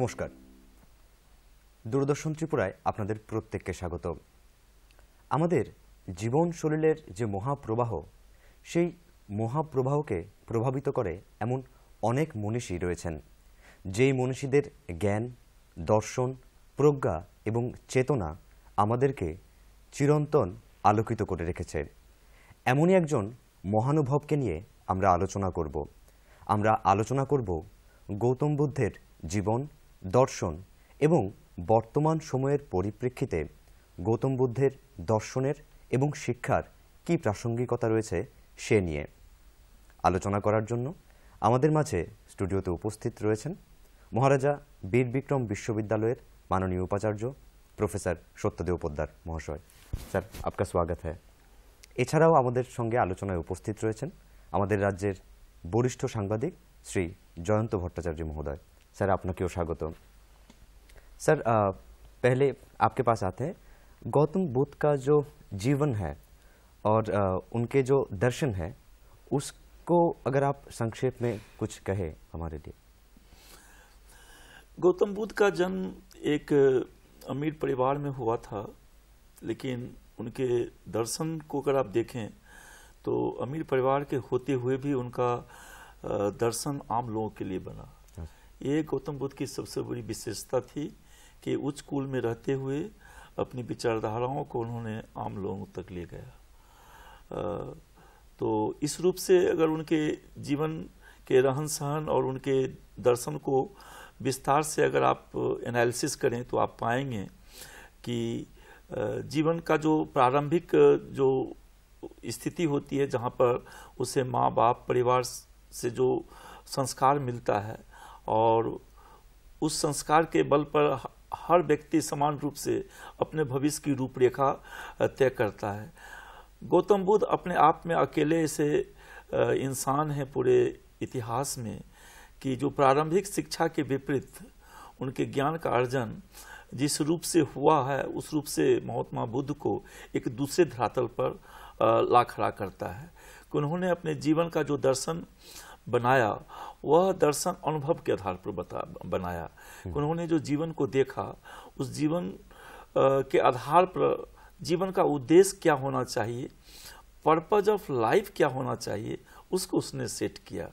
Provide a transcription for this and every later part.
নমস্কার দূরদর্শন ত্রিপুরায় আপনাদের প্রত্যেককে স্বাগত আমাদের জীবন শরীরের যে মহাপ্রবাহ সেই মহাপ্রবাহকে প্রভাবিত করে এমন অনেক মনীষী রয়েছেন যেই মনীষীদের জ্ঞান দর্শন প্রজ্ঞা এবং চেতনা আমাদেরকে চিরন্তন আলোকিত করে রেখেছে এমনই একজন মহানুভবকে নিয়ে আমরা আলোচনা করব আমরা আলোচনা করব গৌতম বুদ্ধের জীবন দর্শন এবং বর্তমান সময়ের পরিপ্রেক্ষিতে গৌতম বুদ্ধের দর্শনের এবং শিক্ষার কি প্রাসঙ্গিকতা রয়েছে সে নিয়ে আলোচনা করার জন্য আমাদের মাঝে স্টুডিওতে উপস্থিত রয়েছেন মহারাজা বীর বিক্রম বিশ্ববিদ্যালয়ের মাননীয় উপাচার্য প্রফেসর সত্যদেব পোদ্দার মহাশয় স্যার আপনার স্বাগত হ্যাঁ এছাড়াও আমাদের সঙ্গে আলোচনায় উপস্থিত রয়েছেন আমাদের রাজ্যের বরিষ্ঠ সাংবাদিক শ্রী জয়ন্ত ভট্টাচার্য মহোদয় স্যার আপনাকেও स्वागत सर पहले आपके पास आते हैं गौतम बुद्ध का जो जीवन है और उनके जो दर्शन है उसको अगर आप संक्षेप में कुछ कहे हमारे लिए गौतम बुद्ध का जन्म एक अमीर परिवार में हुआ था लेकिन उनके दर्शन को अगर आप देखें तो अमीर परिवार के होते हुए भी उनका दर्शन आम लोगों के लिए बना ये गौतम बुद्ध की सबसे बड़ी विशेषता थी कि उच्च कुल में रहते हुए अपनी विचारधाराओं को उन्होंने आम लोगों तक ले गया तो इस रूप से अगर उनके जीवन के रहन सहन और उनके दर्शन को विस्तार से अगर आप एनालिसिस करें तो आप पाएंगे कि जीवन का जो प्रारंभिक जो स्थिति होती है जहाँ पर उसे माँ बाप परिवार से जो संस्कार मिलता है और उस संस्कार के बल पर हर व्यक्ति समान रूप से अपने भविष्य की रूपरेखा तय करता है गौतम बुद्ध अपने आप में अकेले ऐसे इंसान हैं पूरे इतिहास में कि जो प्रारंभिक शिक्षा के विपरीत उनके ज्ञान का अर्जन जिस रूप से हुआ है उस रूप से महात्मा बुद्ध को एक दूसरे धरातल पर ला खड़ा करता है कि उन्होंने अपने जीवन का जो दर्शन बनाया वह दर्शन अनुभव के आधार पर बता बनाया हम्म। उन्होंने जो जीवन को देखा उस जीवन के आधार पर जीवन का उद्देश्य क्या होना चाहिए पर्पज ऑफ लाइफ क्या होना चाहिए उसको उसने सेट किया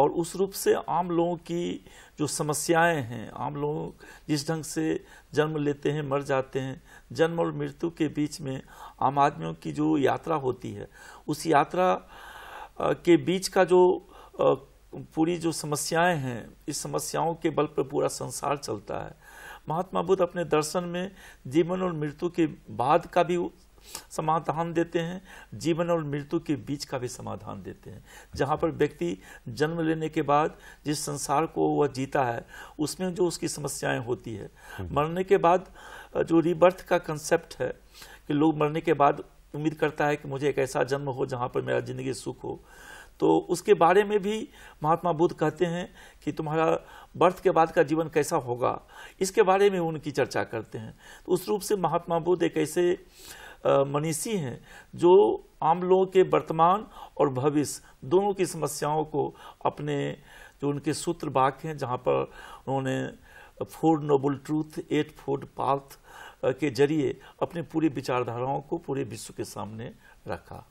और उस रूप से आम लोगों की जो समस्याएं हैं आम लोग जिस ढंग से जन्म लेते हैं मर जाते हैं जन्म और मृत्यु के बीच में आम आदमियों की जो यात्रा होती है उस यात्रा के बीच का जो पूरी जो समस्याएं हैं इस समस्याओं के बल पर पूरा संसार चलता है महात्मा बुद्ध अपने दर्शन में जीवन और मृत्यु के बाद का भी समाधान देते हैं जीवन और मृत्यु के बीच का भी समाधान देते हैं जहाँ पर व्यक्ति जन्म लेने के बाद जिस संसार को वह जीता है उसमें जो उसकी समस्याएं होती है हम्म। मरने के बाद जो रिबर्थ का कंसेप्ट है कि लोग मरने के बाद उम्मीद करता है कि मुझे एक ऐसा जन्म हो जहाँ पर मेरा ज़िंदगी सुख हो तो उसके बारे में भी महात्मा बुद्ध कहते हैं कि तुम्हारा बर्थ के बाद का जीवन कैसा होगा इसके बारे में उनकी चर्चा करते हैं तो उस रूप से महात्मा बुद्ध एक ऐसे मनीषी हैं जो आम लोगों के वर्तमान और भविष्य दोनों की समस्याओं को अपने जो उनके सूत्र बाक हैं जहाँ पर उन्होंने four noble truth eightfold path के जरिए अपने पूरी विचारधाराओं को पूरे विश्व के सामने रखा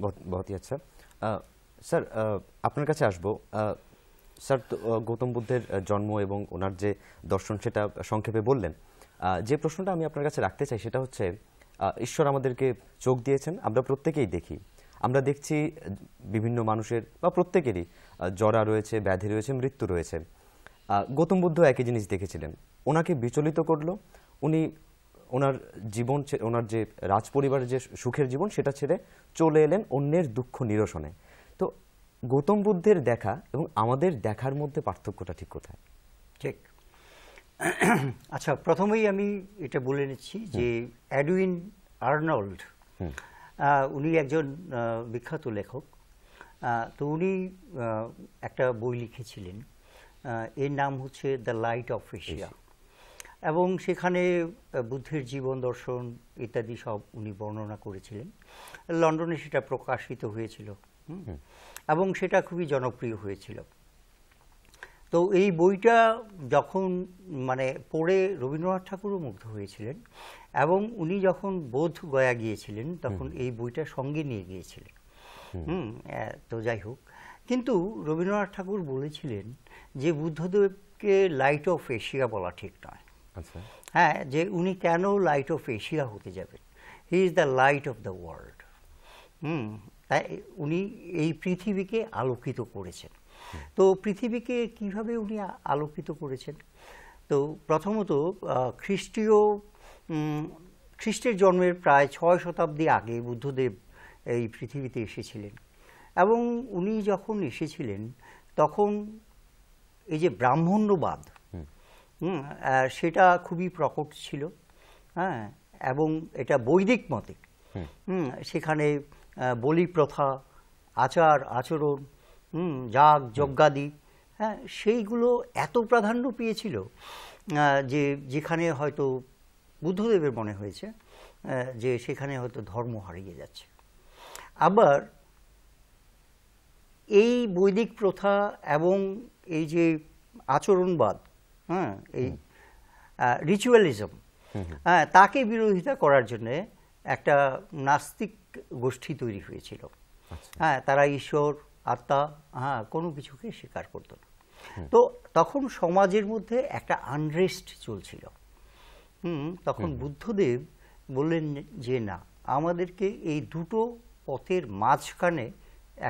बहुत बहुत ही अच्छा স্যার আপনার কাছে আসবো স্যার গৌতম বুদ্ধের জন্ম এবং ওনার যে দর্শন সেটা সংক্ষেপে বললেন যে প্রশ্নটা আমি আপনার কাছে রাখতে চাই সেটা হচ্ছে ঈশ্বর আমাদেরকে চোখ দিয়েছেন আমরা প্রত্যেকেই দেখি আমরা দেখছি বিভিন্ন মানুষের বা প্রত্যেকেরই জরা রয়েছে ব্যাধি রয়েছে মৃত্যু রয়েছে গৌতম বুদ্ধ একই জিনিস দেখেছিলেন ওনাকে বিচলিত করলো উনি ওনার জীবন ওনার যে রাজপরিবারের যে সুখের জীবন সেটা ছেড়ে চলে এলেন অন্যের দুঃখ নিরসনে তো গৌতম বুদ্ধের দেখা এবং আমাদের দেখার মধ্যে পার্থক্যটা ঠিক কোথায় ঠিক আচ্ছা প্রথমেই আমি এটা বলে নিচ্ছি যে অ্যাডুইন আর্নল্ড উনি একজন বিখ্যাত লেখক তো উনি একটা বই লিখেছিলেন এর নাম হচ্ছে দ্য লাইট অফ এশিয়া এবং সেখানে বুদ্ধের জীবন দর্শন ইত্যাদি সব উনি বর্ণনা করেছিলেন লন্ডনে সেটা প্রকাশিত হয়েছিল এবং সেটা খুবই জনপ্রিয় হয়েছিল তো এই বইটা যখন মানে পড়ে রবীন্দ্রনাথ ঠাকুরও মুগ্ধ হয়েছিলেন এবং উনি যখন বোধ গয়া গিয়েছিলেন তখন এই বইটা সঙ্গে নিয়ে গিয়েছিলেন হুম তো যাই হোক কিন্তু রবীন্দ্রনাথ ঠাকুর বলেছিলেন যে বুদ্ধদেবকে লাইট অফ এশিয়া বলা ঠিক নয় আচ্ছা। হ্যাঁ যে উনি কেন লাইট অফ এশিয়া হতে যাবেন he is the light of the world hmm তাই উনি এই পৃথিবীকে আলোকিত করেছেন তো পৃথিবীকে কিভাবে উনি আলোকিত করেছেন তো প্রথমত খ্রিস্টীয় খ্রিস্টের জন্মের প্রায় ছয় শতাব্দী আগে বুদ্ধদেব এই পৃথিবীতে এসেছিলেন এবং উনি যখন এসেছিলেন তখন এই যে ব্রাহ্মণ্যবাদ হুম সেটা খুবই প্রকট ছিল হ্যাঁ এবং এটা বৈদিক মতে হুম সেখানে বলি প্রথা আচার আচরণ হুম যাগ যজ্ঞাদি হ্যাঁ সেইগুলো এত প্রাধান্য পেয়েছিল যে যেখানে হয়তো বুদ্ধদেবের মনে হয়েছে যে সেখানে হয়তো ধর্ম হারিয়ে যাচ্ছে আবার এই বৈদিক প্রথা এবং এই যে আচরণবাদ হ্যাঁ এই রিচুয়ালিজম হ্যাঁ তাকে বিরোধিতা করার জন্যে একটা নাস্তিক গোষ্ঠী তৈরি হয়েছিল আচ্ছা। হ্যাঁ তারা ঈশ্বর আত্মা হ্যাঁ কোনো কিছুকে স্বীকার করতো না তো তখন সমাজের মধ্যে একটা আনরেস্ট চলছিল হুম তখন বুদ্ধদেব বললেন যে না আমাদেরকে এই দুটো পথের মাঝখানে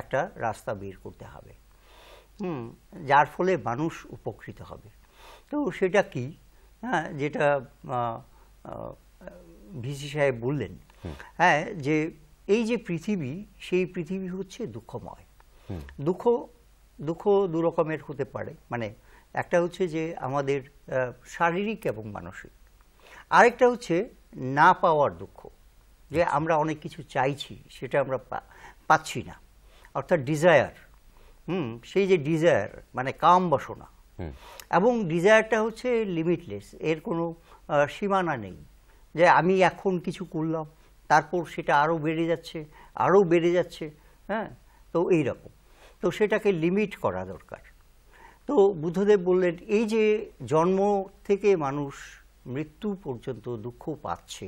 একটা রাস্তা বের করতে হবে হুম যার ফলে মানুষ উপকৃত হবে তো সেটা কি হ্যাঁ যেটা ভিসি সাহেব বললেন হ্যাঁ যে এই যে পৃথিবী সেই পৃথিবী হচ্ছে দুঃখময় দুঃখ দুঃখ দু রকমের হতে পারে মানে একটা হচ্ছে যে আমাদের শারীরিক এবং মানসিক আরেকটা হচ্ছে না পাওয়ার দুঃখ যে আচ্ছা। আমরা অনেক কিছু চাইছি সেটা আমরা পাচ্ছি না অর্থাৎ ডিজায়ার হুম সেই যে ডিজায়ার মানে কাম বাসনা এবং ডিজায়ারটা হচ্ছে লিমিটলেস এর কোনো সীমানা নেই যে আমি এখন কিছু করলাম তারপর সেটা আরও বেড়ে যাচ্ছে আরও বেড়ে যাচ্ছে হ্যাঁ তো এই রকম তো সেটাকে লিমিট করা দরকার তো বুদ্ধদেব বললেন এই যে জন্ম থেকে মানুষ মৃত্যু পর্যন্ত দুঃখ পাচ্ছে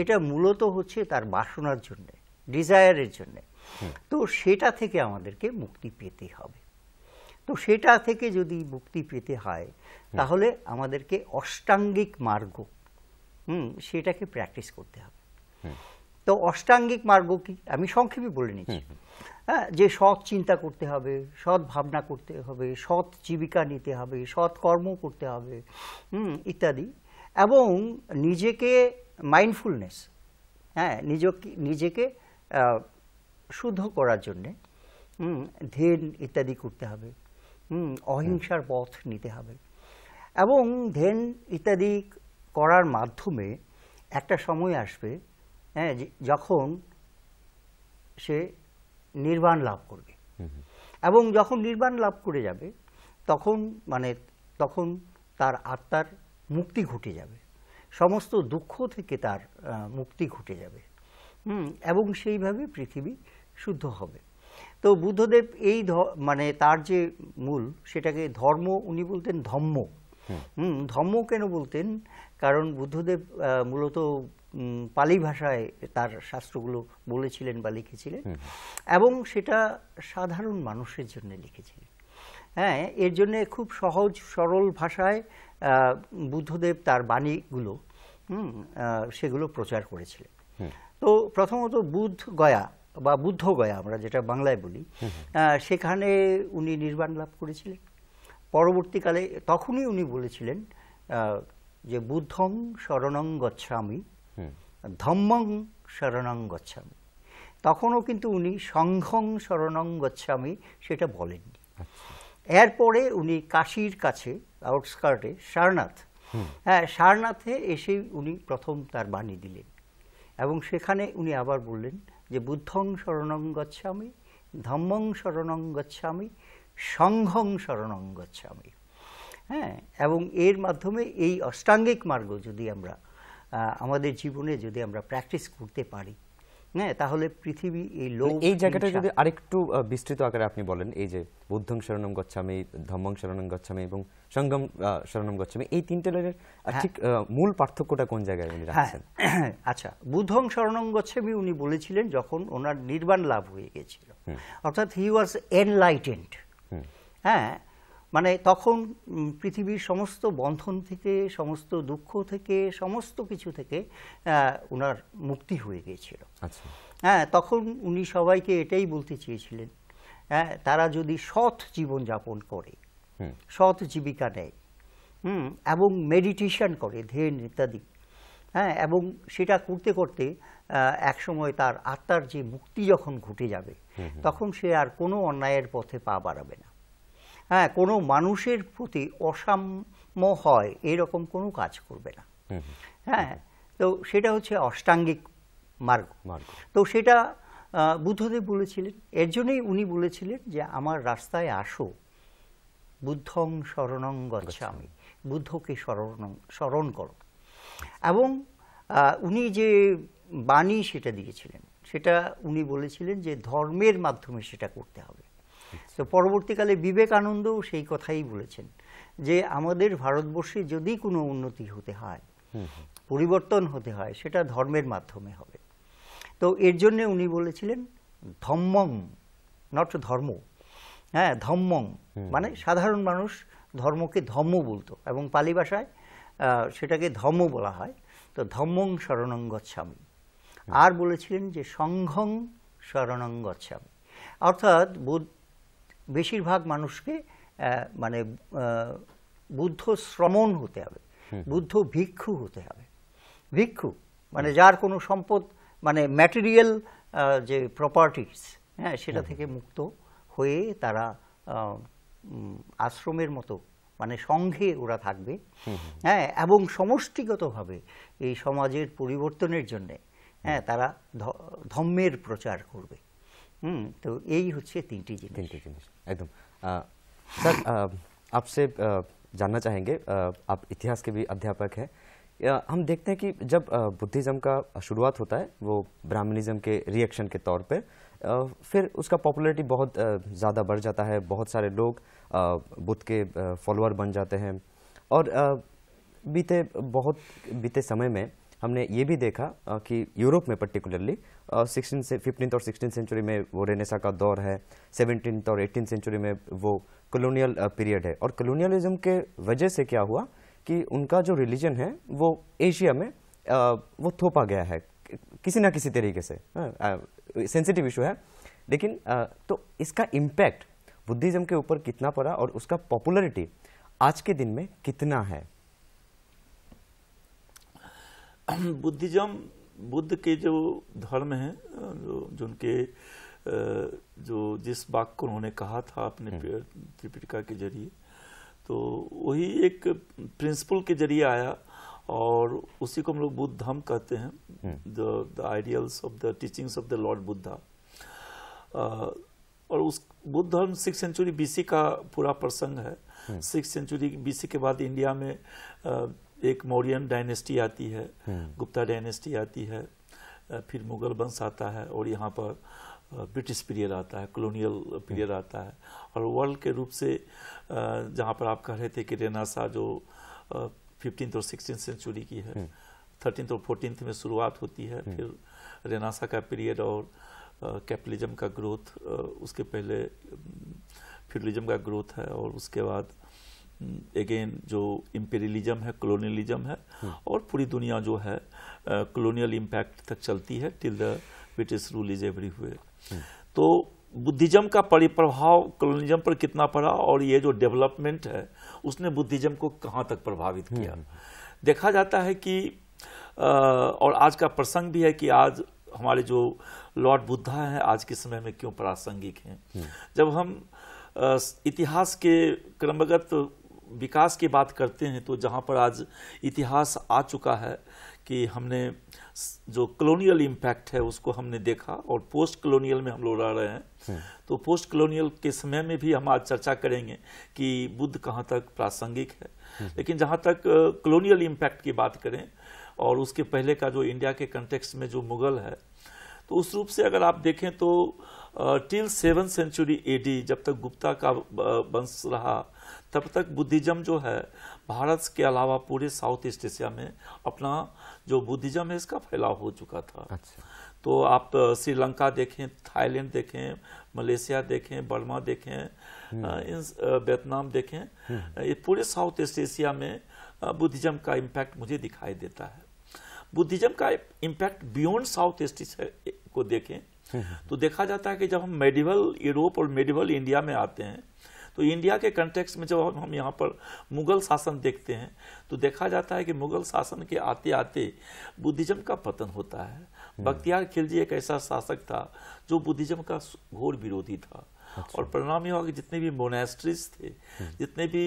এটা মূলত হচ্ছে তার বাসনার জন্যে ডিজায়ারের জন্যে তো সেটা থেকে আমাদেরকে মুক্তি পেতে হবে তো সেটা থেকে যদি মুক্তি পেতে হয় তাহলে আমাদেরকে অষ্টাঙ্গিক মার্গ হুম সেটাকে প্র্যাকটিস করতে হবে তো অষ্টাঙ্গিক মার্গ কি আমি সংক্ষেপে বলে নিচ্ছি হ্যাঁ যে সৎ চিন্তা করতে হবে সৎ ভাবনা করতে হবে সৎ জীবিকা নিতে হবে সৎ কর্ম করতে হবে হুম ইত্যাদি এবং নিজেকে মাইন্ডফুলনেস হ্যাঁ নিজকে নিজেকে শুদ্ধ করার জন্যে হুম ধ্যান ইত্যাদি করতে হবে হুম হ্যাঁ। অহিংসার পথ নিতে হবে এবং ধ্যান ইত্যাদি করার মাধ্যমে একটা সময় আসবে হ্যাঁ যখন সে নির্বাণ লাভ করবে এবং যখন নির্বাণ লাভ করে যাবে তখন মানে তখন তার আত্মার মুক্তি ঘটে যাবে সমস্ত দুঃখ থেকে তার মুক্তি ঘটে যাবে হুম এবং সেইভাবে পৃথিবী শুদ্ধ হবে তো বুদ্ধদেব এই মানে তার যে মূল সেটাকে ধর্ম উনি বলতেন ধম্ম হুম ধম্ম কেন বলতেন কারণ বুদ্ধদেব মূলত পালি ভাষায় তার শাস্ত্রগুলো বলেছিলেন বা লিখেছিলেন এবং সেটা সাধারণ মানুষের জন্য লিখেছিলেন হ্যাঁ এর জন্য খুব সহজ সরল ভাষায় বুদ্ধদেব তার বাণীগুলো সেগুলো প্রচার করেছিলেন তো প্রথমত বুধ গয়া বা বুদ্ধগয়া আমরা যেটা বাংলায় বলি সেখানে উনি নির্বাণ লাভ করেছিলেন পরবর্তীকালে তখনই উনি বলেছিলেন যে বুদ্ধং শরণং গচ্ছামি ধম্মং শরণং গচ্ছামি তখনও কিন্তু উনি সংঘং শরণং গচ্ছামি সেটা বলেননি আচ্ছা। এরপরে উনি কাশির কাছে আউটস্কার্টে সারনাথ হ্যাঁ সারনাথে এসে উনি প্রথম তার বাণী দিলেন এবং সেখানে উনি আবার বললেন যে বুদ্ধং শরণং গচ্ছামি ধম্মং শরণং গচ্ছামি সংঘং শরণং গচ্ছামি হ্যাঁ এবং এর মাধ্যমে এই অষ্টাঙ্গিক মার্গ যদি আমরা আমাদের জীবনে যদি আমরা প্র্যাকটিস করতে পারি হ্যাঁ তাহলে পৃথিবী এই মানে লোক এই জায়গাটা যদি আরেকটু বিস্তৃত আকারে আপনি বলেন এই যে বুদ্ধং শরণম গচ্ছামি ধম্মং শরণম গচ্ছামি এবং সঙ্গম শরণম গচ্ছামি এই তিনটে লাইনের হ্যাঁ। ঠিক মূল পার্থক্যটা কোন জায়গায় উনি হ্যাঁ, রাখছেন আচ্ছা বুদ্ধং শরণম গচ্ছামি উনি বলেছিলেন যখন ওনার নির্বাণ লাভ হয়ে গেছিল অর্থাৎ হি ওয়াজ এনলাইটেন্ড হ্যাঁ মানে তখন পৃথিবীর সমস্ত বন্ধন থেকে সমস্ত দুঃখ থেকে সমস্ত কিছু থেকে ওনার মুক্তি হয়ে গিয়েছিল আচ্ছা। হ্যাঁ তখন উনি সবাইকে এটাই বলতে চেয়েছিলেন হ্যাঁ তারা যদি সৎ জীবন যাপন করে সৎ জীবিকা নেয় হুম এবং মেডিটেশন করে ধ্যান ইত্যাদি হ্যাঁ এবং সেটা করতে করতে এক সময় তার আত্মার যে মুক্তি যখন ঘটে যাবে তখন সে আর কোনো অন্যায়ের পথে পা বাড়াবে না হ্যাঁ কোনো মানুষের প্রতি অসাম্য হয় এরকম কোনো কাজ করবে না হ্যাঁ তো সেটা হচ্ছে অষ্টাঙ্গিক মার্গ তো সেটা বুদ্ধদেব বলেছিলেন এর জন্যই উনি বলেছিলেন যে আমার রাস্তায় আসো বুদ্ধং শরণং গচ্ছামি বুদ্ধকে শরণ স্মরণ করো এবং উনি যে বাণী সেটা দিয়েছিলেন সেটা উনি বলেছিলেন যে ধর্মের মাধ্যমে সেটা করতে হবে আচ্ছা। তো পরবর্তীকালে বিবেকানন্দও সেই কথাই বলেছেন যে আমাদের ভারতবর্ষে যদি কোনো উন্নতি হতে হয় পরিবর্তন হতে হয় সেটা ধর্মের মাধ্যমে হবে তো এর জন্যে উনি বলেছিলেন ধম্মং নট ধর্ম হ্যাঁ ধম্মং মানে সাধারণ মানুষ ধর্মকে ধম্ম বলতো এবং পালি ভাষায় সেটাকে ধম্ম বলা হয় তো ধম্মং শরণঙ্গচ্ছামি আর বলেছিলেন যে সংঘং শরণঙ্গচ্ছামি অর্থাৎ বেশিরভাগ মানুষকে মানে বুদ্ধ শ্রমণ হতে হবে বুদ্ধ ভিক্ষু হতে হবে ভিক্ষু মানে যার কোনো সম্পদ মানে ম্যাটেরিয়াল যে প্রপার্টিস হ্যাঁ সেটা থেকে মুক্ত হয়ে তারা আশ্রমের মতো মানে সঙ্ঘে ওরা থাকবে হ্যাঁ এবং সমষ্টিগতভাবে এই সমাজের পরিবর্তনের জন্যে হ্যাঁ তারা ধম্মের প্রচার করবে तो তো এই হচ্ছে তিনটি জিনিস তিনটি জিনিস একদম স্যার आपसे जानना चाहेंगे आप इतिहास के भी अध्यापक हैं हम देखते हैं कि जब बुद्धिज़्म का शुरुआत होता है वो ब्राह्मणिज़्म के रिएक्शन के तौर पर फिर उसका पॉपुलैरिटी बहुत ज़्यादा बढ़ जाता है बहुत सारे लोग बुद्ध के फॉलोअर बन जाते हैं और बीते बहुत बीते समय में हमने ये भी देखा कि यूरोप में पर्टिकुलरली सिक्सटीन से फिफ्टीन और सिक्सटीन सेंचुरी में वो रेनेसा का दौर है सेवनटीन और एटीन सेंचुरी में वो कॉलोनियल पीरियड है और कॉलोनियलिज्म के वजह से क्या हुआ कि उनका जो रिलीजन है वो एशिया में आ, वो थोपा गया है किसी ना किसी तरीके से सेंसिटिव हाँ, इशू है लेकिन आ, तो इसका इम्पैक्ट बुद्धिज़्म के ऊपर कितना पड़ा और उसका पॉपुलरिटी आज के दिन में कितना है बुद्धिज्म बुद्ध के जो धर्म है जो, जो जो जिस बात को उन्होंने कहा था अपने हम्म। त्रिपिटिका के जरिए तो वही एक प्रिंसिपल के जरिए आया और उसी को हम लोग बुद्ध धर्म कहते हैं हम्म। The ideals of the teachings of the lord Buddha और उस बुद्ध धर्म सिक्स सेंचुरी बीसी का पूरा प्रसंग है हम्म। सिक्स सेंचुरी बीसी के बाद इंडिया में एक मौर्यन डायनेस्टी आती है हाँ। गुप्ता डायनेस्टी आती है फिर मुगल वंश आता है और यहाँ पर ब्रिटिश पीरियड आता है कॉलोनियल पीरियड आता है और वर्ल्ड के रूप से जहाँ पर आप कह रहे थे कि रेनासा जो फिफ्टीन और सिक्सटीन सेंचुरी की है थर्टीन हाँ। और फोर्टीन में शुरुआत होती है हाँ। फिर रेनासा का पीरियड और कैपिटलिज्म का ग्रोथ उसके पहले फ्यूडलिज्म का ग्रोथ है और उसके बाद अगेन जो इम्पेरियलिज्म है कॉलोनियलिज्म है हाँ। और पूरी दुनिया जो है कॉलोनियल इम्पैक्ट तक चलती है till the British rule is every हुए तो बुद्धिज्म का प्रभाव कॉलोनिज्म पर कितना पड़ा और ये जो डेवलपमेंट है उसने बुद्धिज्म को कहाँ तक प्रभावित हाँ। किया देखा जाता है कि और आज का प्रसंग भी है कि आज हमारे जो लॉर्ड बुद्धा हैं आज के समय में क्यों प्रासंगिक हैं हाँ। जब हम इतिहास के क्रमगत विकास की बात करते हैं तो जहाँ पर आज इतिहास आ चुका है कि हमने जो कलोनियल इम्पैक्ट है उसको हमने देखा और पोस्ट कलोनियल में हम लोग रह रहे हैं हम्म। तो पोस्ट कलोनियल के समय में भी हम आज चर्चा करेंगे कि बुद्ध कहाँ तक प्रासंगिक है हम्म। लेकिन जहाँ तक कलोनियल इम्पैक्ट की बात करें और उसके पहले का जो इंडिया के कंटेक्स में जो मुगल है तो उस रूप से अगर आप देखें तो टिल सेवन सेंचुरी एडी जब तक गुप्ता का वंश रहा तब तक बुद्धिज्म जो है भारत के अलावा पूरे साउथ ईस्ट एशिया में अपना जो बुद्धिज्म है इसका फैलाव हो चुका था अच्छा। तो आप श्रीलंका देखें थाईलैंड देखें मलेशिया देखें बर्मा देखें हम्म। इन वियतनाम देखें हम्म। ये पूरे साउथ ईस्ट एशिया में बुद्धिज्म का इम्पैक्ट मुझे दिखाई देता है बुद्धिज्म का इम्पैक्ट बियॉन्ड साउथ ईस्ट को देखें हम्म। तो देखा जाता है कि जब हम मेडिवल यूरोप और मेडिवल इंडिया में आते हैं तो इंडिया के कंटेक्स में जब हम यहाँ पर मुगल शासन देखते हैं तो देखा जाता है कि मुगल शासन के आते आते बुद्धिज्म का पतन होता है हम्म। बख्तियार खिलजी एक ऐसा शासक था जो बुद्धिज्म का घोर विरोधी था अच्छा। और परिणाम ये हुआ कि जितने भी मोनेस्ट्रीज थे हम्म। जितने भी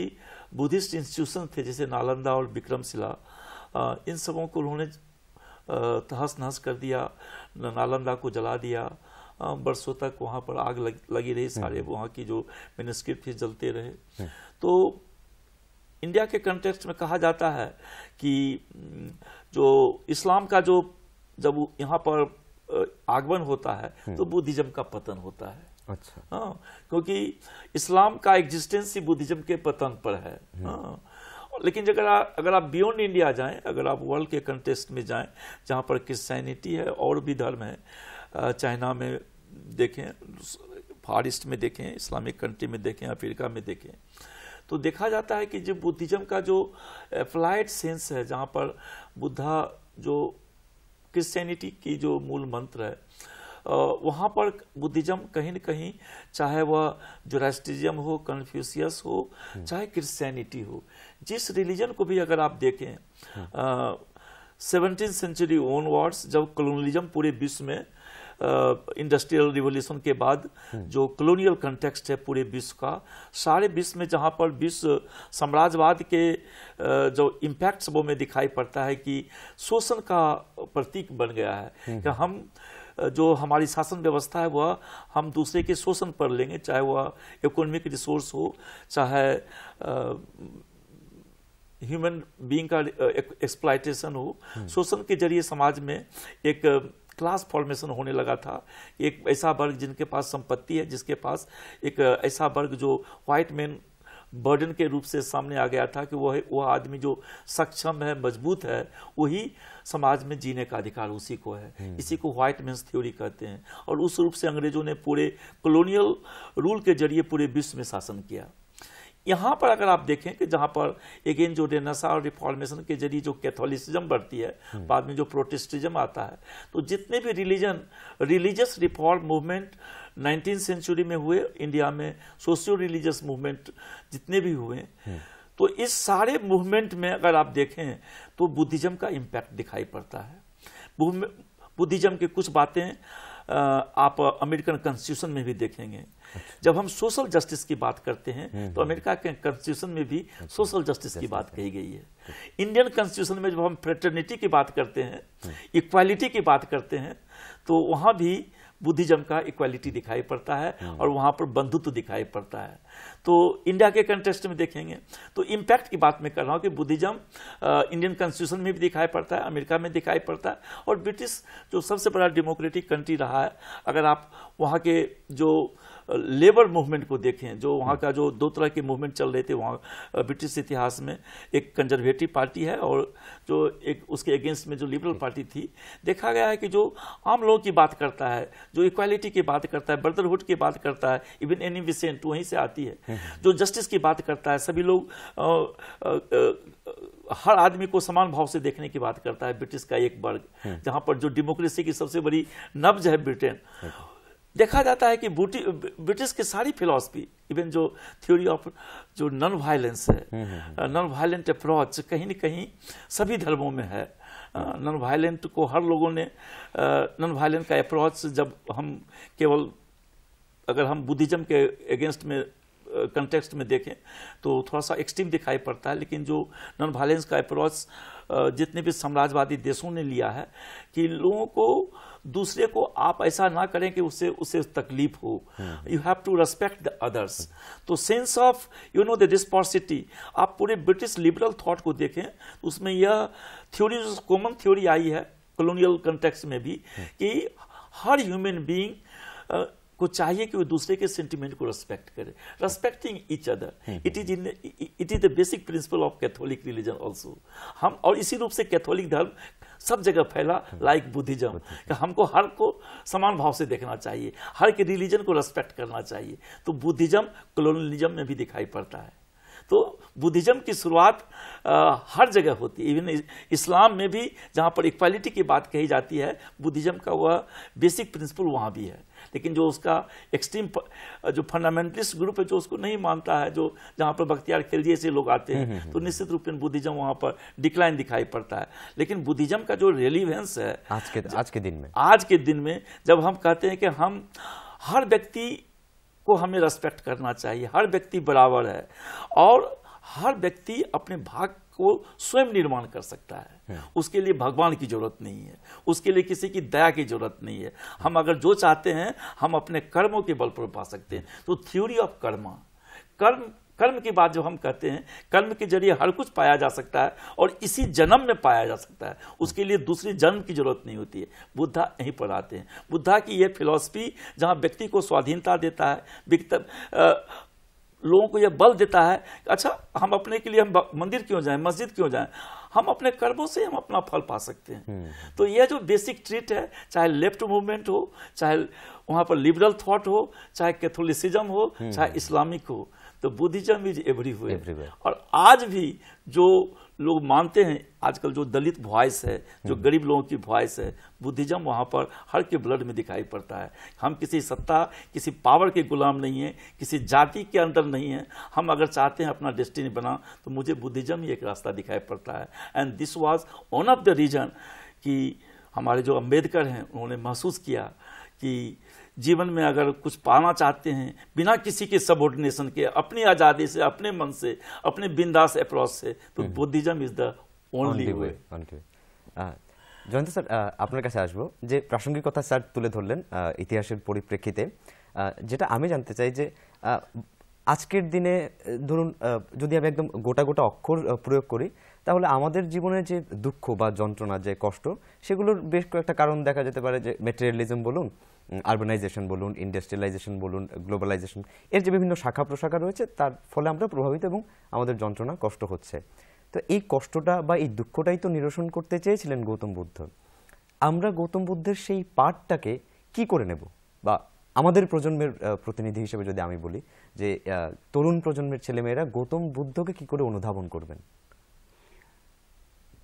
बुद्धिस्ट इंस्टीट्यूशन थे जैसे नालंदा और विक्रमशिला इन सबों को उन्होंने तहस नहस कर दिया नालंदा को जला दिया बरसों तक वहाँ पर आग लग, लगी रही हम्म। सारे वहाँ की जो मिनिस्क्रिप्ट थी जलते रहे हम्म। तो इंडिया के कंटेक्स्ट में कहा जाता है कि हम्म, जो इस्लाम का जो जब यहाँ पर आगमन होता है तो बुद्धिज्म का पतन होता है अच्छा हाँ क्योंकि इस्लाम का एग्जिस्टेंस ही बुद्धिज्म के पतन पर है हाँ लेकिन अगर आप अगर आप बियॉन्ड इंडिया जाएं अगर आप वर्ल्ड के कंटेस्ट में जाएं जहाँ पर क्रिश्चैनिटी है और भी धर्म है चाइना में देखें फार ईस्ट में देखें इस्लामिक कंट्री में देखें अफ्रीका में देखें तो देखा जाता है कि जो बुद्धिज्म का जो अप्लाइड सेंस है जहाँ पर बुद्धा जो क्रिश्चैनिटी की जो मूल मंत्र है वहाँ पर बुद्धिज्म कहीं न कहीं चाहे वह जोरास्टिज्म हो कन्फ्यूशियस हो हम्म। चाहे क्रिश्चियनिटी हो जिस रिलीजन को भी अगर आप देखें हम्म। सेवनटीन सेंचुरी ओन वार्ड्स जब कॉलोनलिज्म पूरे विश्व में इंडस्ट्रियल uh, रिवोल्यूशन के बाद हम्म। जो कॉलोनियल कंटेक्स्ट है पूरे विश्व का सारे विश्व में जहाँ पर विश्व साम्राज्यवाद के uh, जो इम्पैक्ट्स वो में दिखाई पड़ता है कि शोषण का प्रतीक बन गया है कि हम जो हमारी शासन व्यवस्था है वह हम दूसरे के शोषण पर लेंगे चाहे वह इकोनॉमिक रिसोर्स हो चाहे ह्यूमन बीइंग का एक्सप्लाइटेशन हो हम्म। शोषण के जरिए समाज में एक क्लास फॉर्मेशन होने लगा था एक ऐसा वर्ग जिनके पास संपत्ति है जिसके पास एक ऐसा वर्ग जो व्हाइट मैन बर्डन के रूप से सामने आ गया था कि वह वह आदमी जो सक्षम है मजबूत है वही समाज में जीने का अधिकार उसी को है हम्म। इसी को व्हाइट मेन्स थ्योरी कहते हैं और उस रूप से अंग्रेजों ने पूरे कॉलोनियल रूल के जरिए पूरे विश्व में शासन किया यहाँ पर अगर आप देखें कि जहाँ पर अगेन जो रेनासा और रिफॉर्मेशन के जरिए जो कैथोलिसिज्म बढ़ती है हम्म। बाद में जो प्रोटेस्टिज्म आता है तो जितने भी religion religious reform movement nineteen century में हुए इंडिया में सोशियो रिलीजियस मूवमेंट जितने भी हुए हम्म। तो इस सारे मूवमेंट में अगर आप देखें तो बुद्धिज्म का इम्पैक्ट दिखाई पड़ता है बुद्धिज्म की कुछ बातें आप अमेरिकन कॉन्स्टिट्यूशन में भी देखेंगे अच्छा। जब हम सोशल जस्टिस की बात करते हैं हम्म, तो हम्म। अमेरिका के कॉन्स्टिट्यूशन में भी अच्छा। सोशल जस्टिस की बात कही गई है इंडियन अच्छा। कॉन्स्टिट्यूशन में जब हम फ्रेटर्निटी की बात करते हैं इक्वालिटी की बात करते हैं तो वहाँ भी बुद्धिज्म का इक्वालिटी दिखाई पड़ता है हाँ। और वहाँ पर बंधुत्व दिखाई पड़ता है तो इंडिया के कंटेस्ट में देखेंगे तो इम्पैक्ट की बात मैं कर रहा हूँ कि बुद्धिज्म इंडियन कॉन्स्टिट्यूशन में भी दिखाई पड़ता है अमेरिका में दिखाई पड़ता है और ब्रिटिश जो सबसे बड़ा डेमोक्रेटिक कंट्री रहा है अगर आप वहाँ के जो लेबर मूवमेंट को देखें जो वहाँ का जो दो तरह के मूवमेंट चल रहे थे वहाँ ब्रिटिश इतिहास में एक कंजर्वेटिव पार्टी है और जो एक उसके अगेंस्ट में जो लिबरल पार्टी थी देखा गया है कि जो आम लोगों की बात करता है जो इक्वालिटी की बात करता है ब्रदरहुड की बात करता है इवन एनी विसेंट वहीं से आती है हम्म, हम्म। जो जस्टिस की बात करता है सभी लोग आ, आ, आ, हर आदमी को समान भाव से देखने की बात करता है ब्रिटिश का एक वर्ग हम्म। जहां पर जो डेमोक्रेसी की सबसे बड़ी नब्ज है ब्रिटेन देखा जाता है कि ब्रिटिश की सारी फिलोसफी इवन जो थ्योरी ऑफ जो नॉन वायलेंस है नॉन वायलेंट अप्रोच कहीं न कहीं सभी धर्मों में है नॉन वायलेंट को हर लोगों ने नॉन वायलेंट का अप्रोच जब हम केवल अगर हम बुद्धिज्म के अगेंस्ट में कंटेक्स्ट में देखें तो थोड़ा सा एक्सट्रीम दिखाई पड़ता है लेकिन जो नॉन वायलेंस का अप्रोच जितने भी साम्राज्यवादी देशों ने लिया है कि लोगों को दूसरे को आप ऐसा ना करें कि उससे उसे तकलीफ हो you have to respect the others तो sense of you know the responsibility आप पूरे ब्रिटिश लिबरल थॉट को देखें तो उसमें यह थ्योरी जो कॉमन थ्योरी आई है कॉलोनियल कंटेक्स में भी हाँ। कि हर ह्यूमन बीइंग को चाहिए कि वो दूसरे के सेंटिमेंट को रेस्पेक्ट करे respecting each other it is in it is the basic principle of Catholic religion also हम और इसी रूप से कैथोलिक धर्म सब जगह फैला लाइक बुद्धिज्म हमको हर को समान भाव से देखना चाहिए हर के रिलीजन को रेस्पेक्ट करना चाहिए तो बुद्धिज्म कलोनलिज्म में भी दिखाई पड़ता है तो बुद्धिज्म की शुरुआत हर जगह होती है इवन इस्लाम में भी जहाँ पर इक्वालिटी की बात कही जाती है बुद्धिज्म का वह बेसिक प्रिंसिपल वहाँ भी है लेकिन जो उसका एक्सट्रीम जो फंडामेंटलिस्ट ग्रुप है जो उसको नहीं मानता है जो जहाँ पर बख्तियार खिलजी से लोग आते हैं हम्म, हम्म, तो हम्म। निश्चित रूप में बुद्धिज्म वहाँ पर डिक्लाइन दिखाई पड़ता है लेकिन बुद्धिज्म का जो रेलिवेंस है आज के आज के दिन में आज के दिन में जब हम कहते हैं कि हम हर व्यक्ति को हमें रेस्पेक्ट करना चाहिए हर व्यक्ति बराबर है और हर व्यक्ति अपने भाग को स्वयं निर्माण कर सकता है उसके लिए भगवान की जरूरत नहीं है उसके लिए किसी की दया की जरूरत नहीं है हम अगर जो चाहते हैं हम अपने कर्मों के बल पर पा सकते हैं तो थ्योरी ऑफ कर्मा कर्म कर्म की बात जो हम कहते हैं कर्म के जरिए हर कुछ पाया जा सकता है और इसी जन्म में पाया जा सकता है उसके लिए दूसरी जन्म की जरूरत नहीं होती है बुद्धा यहीं पर आते हैं बुद्धा की यह फिलॉसफी जहां व्यक्ति को स्वाधीनता देता है लोगों को यह बल देता है अच्छा हम अपने के लिए हम मंदिर क्यों जाएं मस्जिद क्यों जाएं हम अपने कर्मों से हम अपना फल पा सकते हैं हम्म। तो यह जो बेसिक ट्रीट है चाहे लेफ्ट मूवमेंट हो चाहे वहाँ पर लिबरल थॉट हो चाहे कैथोलिसिज्म हो हम्म। चाहे इस्लामिक हो तो बुद्धिज्म इज एवरी और आज भी जो लोग मानते हैं आजकल जो दलित वॉइस है जो हम्म। गरीब लोगों की वॉइस है बुद्धिज्म वहाँ पर हर के ब्लड में दिखाई पड़ता है हम किसी सत्ता किसी पावर के गुलाम नहीं हैं किसी जाति के अंदर नहीं हैं हम अगर चाहते हैं अपना डेस्टिनी बना तो मुझे बुद्धिज्म ही एक रास्ता दिखाई पड़ता है and this was one of the reason कि हमारे जो अम्बेडकर हैं उन्होंने महसूस किया कि जीवन में अगर कुछ पाना चाहते हैं बिना किसी के सबॉर्डिनेशन के अपनी आज़ादी से अपने मन से अपने बिंदास अप्रोच से तो Buddhism is the only way Jayanta sir আপনার কাছে আসবো যে প্রাসঙ্গিকতা স্যার তুলে ধরলেন ইতিহাসের পরিপ্রেক্ষিতে যেটা আমি জানতে চাই যে আজকের দিনে ধরুন যদি আমি একদম গোটা গোটা অক্ষর প্রয়োগ করি তাহলে আমাদের জীবনে যে দুঃখ বা যন্ত্রণা যে কষ্ট সেগুলোর বেশ কয়েকটা কারণ দেখা যেতে পারে যে মেটেরিয়ালিজম বলুন আরবানাইজেশন বলুন ইন্ডাস্ট্রিয়ালাইজেশন বলুন গ্লোবালাইজেশন এর যে বিভিন্ন শাখা প্রশাখা রয়েছে তার ফলে আমরা প্রভাবিত এবং আমাদের যন্ত্রণা কষ্ট হচ্ছে তো এই কষ্টটা বা এই দুঃখটাই তো নিরসন করতে চেয়েছিলেন গৌতম বুদ্ধ আমরা গৌতম বুদ্ধের সেই পাঠটাকে কি করে নেব বা আমাদের প্রজন্মের প্রতিনিধি হিসেবে যদি আমি বলি যে তরুণ প্রজন্মের ছেলেমেয়েরা গৌতম বুদ্ধকে কি করে অনুধাবন করবেন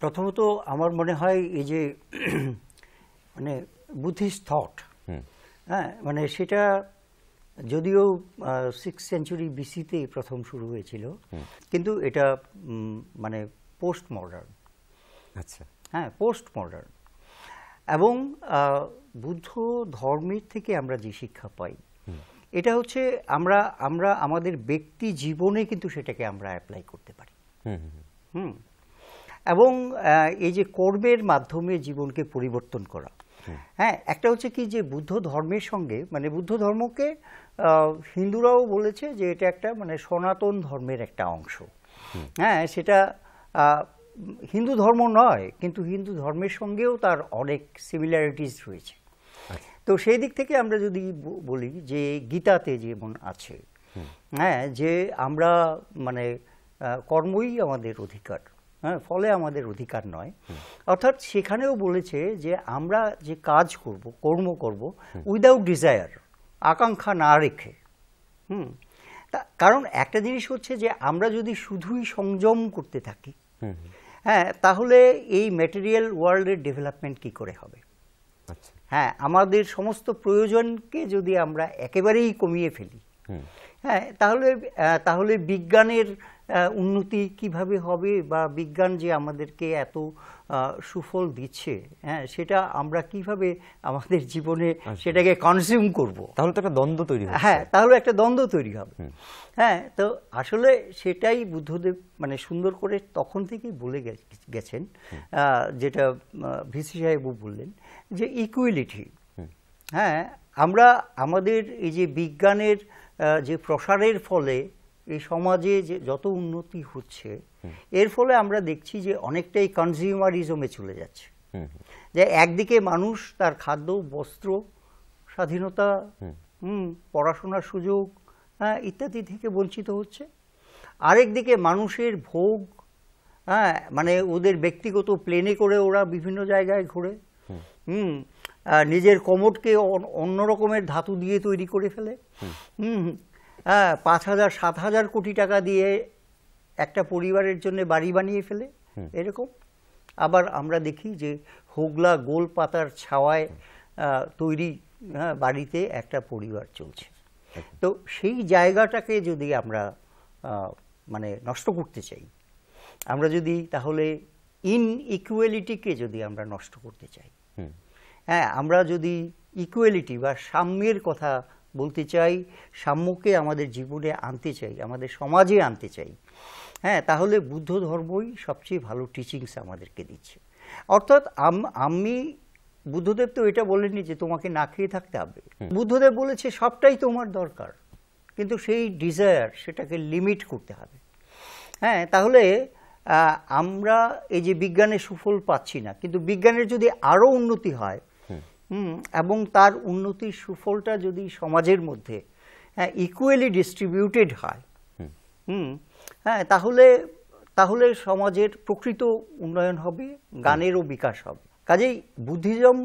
প্রথমত আমার মনে হয় এই যে মানে বুদ্ধিস্ট থট হ্যাঁ মানে সেটা যদিও সিক্স সেঞ্চুরি বিসিতে প্রথম শুরু হয়েছিল কিন্তু এটা মানে পোস্ট মডার্ন আচ্ছা হ্যাঁ পোস্ট মডার্ন এবং বুদ্ধ ধর্মের থেকে আমরা যে শিক্ষা পাই এটা হচ্ছে আমরা আমরা আমাদের ব্যক্তি জীবনে কিন্তু সেটাকে আমরা অ্যাপ্লাই করতে পারি হুম এবং এই যে কর্মের মাধ্যমে জীবনকে পরিবর্তন করা হ্যাঁ।, হ্যাঁ একটা হচ্ছে কি যে বুদ্ধ ধর্মের সঙ্গে মানে বুদ্ধ ধর্মকে হিন্দুরাও বলেছে যে এটা একটা মানে সনাতন ধর্মের একটা অংশ হ্যাঁ সেটা হিন্দু ধর্ম নয় কিন্তু হিন্দু ধর্মের সঙ্গেও তার অনেক সিমিলারিটিস রয়েছে আচ্ছা। তো সেই দিক থেকে আমরা যদি বলি যে গীতাতে যেমন আছে হ্যাঁ যে আমরা মানে কর্মই আমাদের অধিকার হ্যাঁ ফলে আমাদের অধিকার নয় অর্থাৎ সেখানেও বলেছে যে আমরা যে কাজ করব কর্ম করব উইদাউট ডিজায়ার আকাঙ্ক্ষা না রেখে হুম তা কারণ একটা জিনিস হচ্ছে যে আমরা যদি শুধুই সংযম করতে থাকি হ্যাঁ তাহলে এই ম্যাটেরিয়াল ওয়ার্ল্ডের ডেভেলপমেন্ট কি করে হবে আচ্ছা। হ্যাঁ আমাদের সমস্ত প্রয়োজনকে যদি আমরা একেবারেই কমিয়ে ফেলি হ্যাঁ তাহলে তাহলে বিজ্ঞানের উন্নতি কিভাবে হবে বা বিজ্ঞান যে আমাদেরকে এত সুফল দিচ্ছে হ্যাঁ সেটা আমরা কিভাবে আমাদের জীবনে আচ্ছা। সেটাকে কনজিউম করব তাহলে তো একটা দ্বন্দ্ব তৈরি হবে হ্যাঁ তাহলে একটা দ্বন্দ্ব তৈরি হবে হ্যাঁ তো আসলে সেটাই বুদ্ধদেব মানে সুন্দর করে তখন থেকেই বলে গেছেন যেটা ভিসি সাহেবও বললেন যে ইকুইলিটি হ্যাঁ আমরা আমাদের এই যে বিজ্ঞানের যে প্রসারের ফলে এই সমাজে যে যত উন্নতি হচ্ছে এর ফলে আমরা দেখছি যে অনেকটাই কনজিউমারিজমে চলে যাচ্ছে যে একদিকে মানুষ তার খাদ্য বস্ত্র স্বাধীনতা হুম পড়াশোনার সুযোগ হ্যাঁ ইত্যাদি থেকে বঞ্চিত হচ্ছে আরেক দিকে মানুষের ভোগ হ্যাঁ মানে ওদের ব্যক্তিগত প্লেনে করে ওরা বিভিন্ন জায়গায় ঘোরে হুম নিজের কোমরকে অন্য রকমের ধাতু দিয়ে তৈরি করে ফেলে হুম হ্যাঁ পাঁচ হাজার সাত হাজার কোটি টাকা দিয়ে একটা পরিবারের জন্য বাড়ি বানিয়ে ফেলে এরকম আবার আমরা দেখি যে হোগলা গোল পাতার ছাওয়ায় তৈরি বাড়িতে একটা পরিবার চলছে আচ্ছা। তো সেই জায়গাটাকে যদি আমরা মানে নষ্ট করতে চাই আমরা যদি তাহলে ইন ইকুয়েলিটিকে যদি আমরা নষ্ট করতে চাই হ্যাঁ আমরা যদি ইকুয়েলিটি বা সাম্যের কথা বলতে চাই সাম্যকে আমাদের জীবনে আনতে চাই আমাদের সমাজে আনতে চাই হ্যাঁ তাহলে বুদ্ধ ধর্মই সবচেয়ে ভালো টিচিংস আমাদেরকে দিচ্ছে অর্থাৎ আমি বুদ্ধদেব তো এটা বলেনি যে তোমাকে না খেয়ে থাকতে হবে বুদ্ধদেব বলেছে সবটাই তোমার দরকার কিন্তু সেই ডিজায়ার সেটাকে লিমিট করতে হবে হ্যাঁ তাহলে আমরা এই যে বিজ্ঞানের সুফল পাচ্ছি না কিন্তু বিজ্ঞানের যদি আরও উন্নতি হয় হুম এবং তার উন্নতির সুফলটা যদি সমাজের মধ্যে হ্যাঁ ইকুয়ালি ডিস্ট্রিবিউটেড হয় হুম হ্যাঁ তাহলে তাহলে সমাজের প্রকৃত উন্নয়ন হবে গানেরও বিকাশ হবে কাজেই বুদ্ধিজম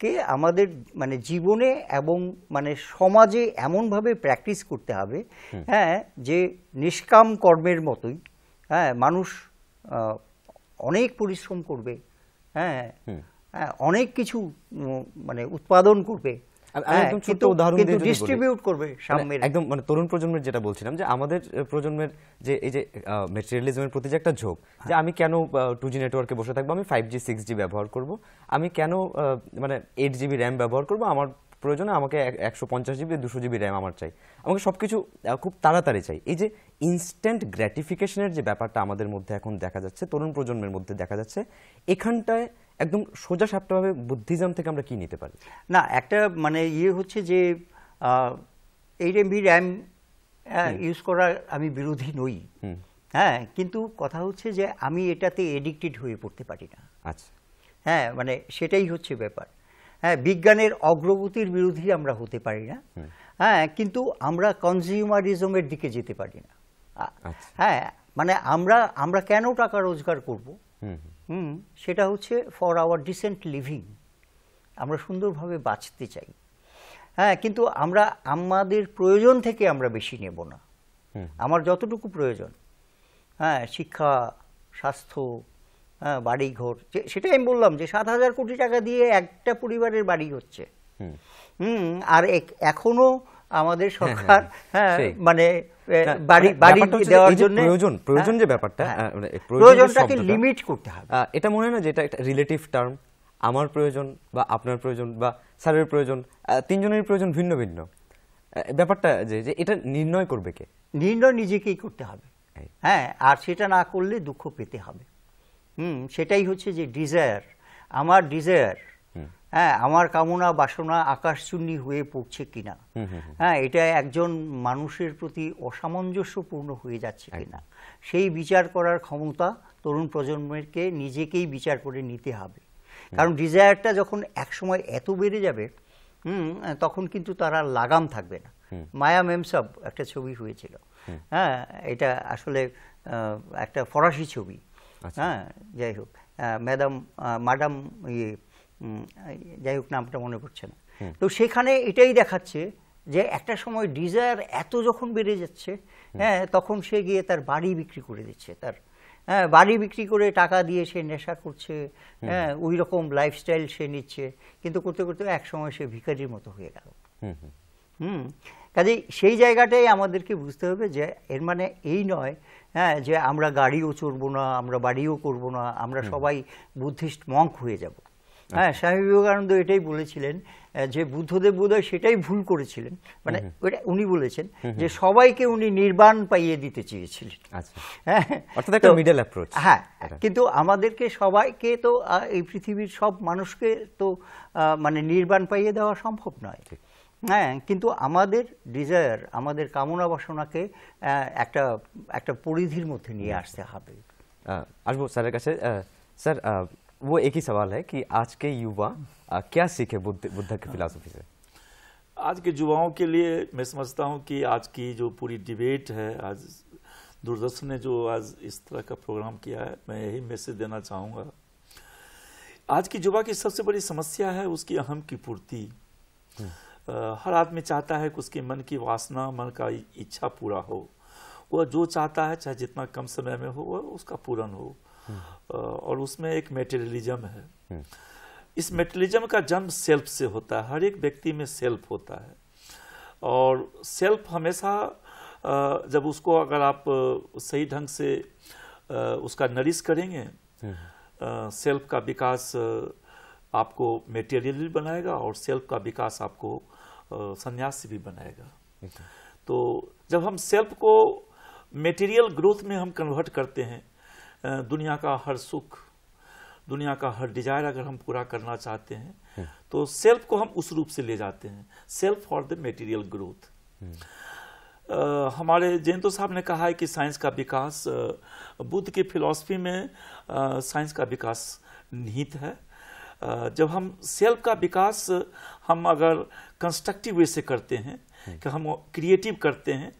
কে আমাদের মানে জীবনে এবং মানে সমাজে এমনভাবে প্র্যাকটিস করতে হবে হ্যাঁ যে নিষ্কাম কর্মের মতোই হ্যাঁ মানুষ অনেক পরিশ্রম করবে হ্যাঁ হ্যাঁ, অনেক কিছু মানে উৎপাদন করবে হ্যাঁ, মানে একদম মানে তরুণ প্রজন্মের যেটা বলছিলাম যে আমাদের প্রজন্মের যে এই যে মেটেরিয়ালিজমের প্রতি যে একটা ঝোঁক যে আমি কেন টু জি নেটওয়ার্কে বসে থাকবো আমি ফাইভ জি সিক্স জি ব্যবহার করবো আমি কেন মানে এইট জিবি র্যাম ব্যবহার করবো আমার প্রয়োজনে আমাকে একশো পঞ্চাশ জিবি দুশো জিবি র্যাম আমার চাই আমাকে সবকিছু খুব তাড়াতাড়ি চাই এই যে ইনস্ট্যান্ট গ্র্যাটিফিকেশনের যে ব্যাপারটা আমাদের মধ্যে এখন দেখা যাচ্ছে তরুণ প্রজন্মের মধ্যে দেখা যাচ্ছে এখানটায় একদম সোজা সাপটাভাবে বুদ্ধিজম থেকে আমরা কি নিতে পারি না একটা মানে ইয়ে হচ্ছে যে এইট ভি র্যাম ইউজ করার আমি বিরোধী নই হ্যাঁ কিন্তু কথা হচ্ছে যে আমি এটাতে এডিক্টেড হয়ে পড়তে পারি না আচ্ছা হ্যাঁ মানে সেটাই হচ্ছে ব্যাপার হ্যাঁ বিজ্ঞানের অগ্রগতির বিরোধী আমরা হতে পারি না হ্যাঁ কিন্তু আমরা কনজিউমারিজমের দিকে যেতে পারি না আচ্ছা। হ্যাঁ মানে আমরা আমরা কেন টাকা রোজগার করব হুম সেটা হচ্ছে ফর আওয়ার ডিসেন্ট লিভিং আমরা সুন্দরভাবে বাঁচতে চাই হ্যাঁ কিন্তু আমরা আমাদের প্রয়োজন থেকে আমরা বেশি নেব না আমার যতটুকু প্রয়োজন হ্যাঁ শিক্ষা স্বাস্থ্য হ্যাঁ বাড়িঘর সেটাই আমি বললাম যে সাত হাজার কোটি টাকা দিয়ে একটা পরিবারের বাড়ি হচ্ছে হুম আর এখনও আমাদের হ্যাঁ, হ্যাঁ, সরকার হ্যাঁ। মানে তিনজনের প্রয়োজন ভিন্ন ভিন্ন ব্যাপারটা যে যে এটা নির্ণয় করবে কে নির্ণয় নিজেকেই করতে হবে হ্যাঁ আর সেটা না করলে দুঃখ পেতে হবে হম সেটাই হচ্ছে যে ডিজায়ার আমার ডিজায়ার হ্যাঁ আমার কামনা বাসনা আকাশচুন্নি হয়ে পড়ছে কিনা হ্যাঁ এটা একজন মানুষের প্রতি অসামঞ্জস্যপূর্ণ হয়ে যাচ্ছে কিনা সেই বিচার করার ক্ষমতা তরুণ প্রজন্মেরকে নিজেকেই বিচার করে নিতে হবে কারণ ডিজায়ারটা যখন একসময় এত বেড়ে যাবে তখন কিন্তু তারা লাগাম থাকবে না মায়া মেমসব একটা ছবি হয়েছিল হ্যাঁ এটা আসলে একটা ফরাসি ছবি আচ্ছা। হ্যাঁ যাই হোক ম্যাডাম মাডাম ইয়ে যাই হোক নামটা মনে করছে না তো সেখানে এটাই দেখাচ্ছে যে একটা সময় ডিজায়ার এত যখন বেড়ে যাচ্ছে হ্যাঁ তখন সে গিয়ে তার বাড়ি বিক্রি করে দিচ্ছে তার হ্যাঁ বাড়ি বিক্রি করে টাকা দিয়ে সে নেশা করছে হ্যাঁ ওই রকম লাইফস্টাইল সে নিচ্ছে কিন্তু করতে করতে এক সময় সে ভিকারির মতো হয়ে গেল হুম কাজেই সেই জায়গাটাই আমাদেরকে বুঝতে হবে যে এর মানে এই নয় হ্যাঁ যে আমরা গাড়িও চড়বো না আমরা বাড়িও করবো না আমরা সবাই বুদ্ধিস্ট মঙ্ক হয়ে যাব হ্যাঁ স্বামী বিবেকানন্দ এটাই বলেছিলেন যে বুদ্ধদেব বোধহয় সেটাই ভুল করেছিলেন মানে ওটা উনি বলেছেন যে সবাইকে উনি নির্বাণ পাইয়ে দিতে চেয়েছিলেন আচ্ছা। হ্যাঁ হ্যাঁ কিন্তু আমাদেরকে সবাইকে তো এই পৃথিবীর সব মানুষকে তো মানে নির্বাণ পাইয়ে দেওয়া সম্ভব নয় হ্যাঁ কিন্তু আমাদের ডিজায়ার আমাদের কামনা বাসনাকে একটা একটা পরিধির মধ্যে নিয়ে আসতে হবে আসবো স্যারের কাছে স্যার वो एक ही सवाल है कि आज के युवा क्या सीखे बुद्ध बुद्ध की फिलासफी से आज के युवाओं के लिए मैं समझता हूँ कि आज की जो पूरी डिबेट है आज दूरदर्शन ने जो आज इस तरह का प्रोग्राम किया है मैं यही मैसेज देना चाहूँगा आज की युवा की सबसे बड़ी समस्या है उसकी अहम की पूर्ति हम्म। हर आदमी चाहता है कि उसके मन की वासना मन का इच्छा पूरा हो वह जो चाहता है चाहे जितना कम समय में हो वह उसका पूरण हो और उसमें एक मेटेरियलिज्म है हम्म। इस मेटेरियलिज्म का जन्म सेल्फ से होता है हर एक व्यक्ति में सेल्फ होता है और सेल्फ हमेशा जब उसको अगर आप सही ढंग से उसका नरिश करेंगे हम्म। सेल्फ का विकास आपको मेटेरियल भी बनाएगा और सेल्फ का विकास आपको संन्यास भी बनाएगा तो जब हम सेल्फ को मेटेरियल ग्रोथ में हम कन्वर्ट करते हैं दुनिया का हर सुख दुनिया का हर डिजायर अगर हम पूरा करना चाहते हैं हम्म। तो सेल्फ को हम उस रूप से ले जाते हैं self for the material growth हमारे जयंतो साहब ने कहा है कि साइंस का विकास बुद्ध की फिलॉसफी में साइंस का विकास निहित है जब हम सेल्फ का विकास हम अगर कंस्ट्रक्टिव वे से करते हैं हम्म। कि हम क्रिएटिव करते हैं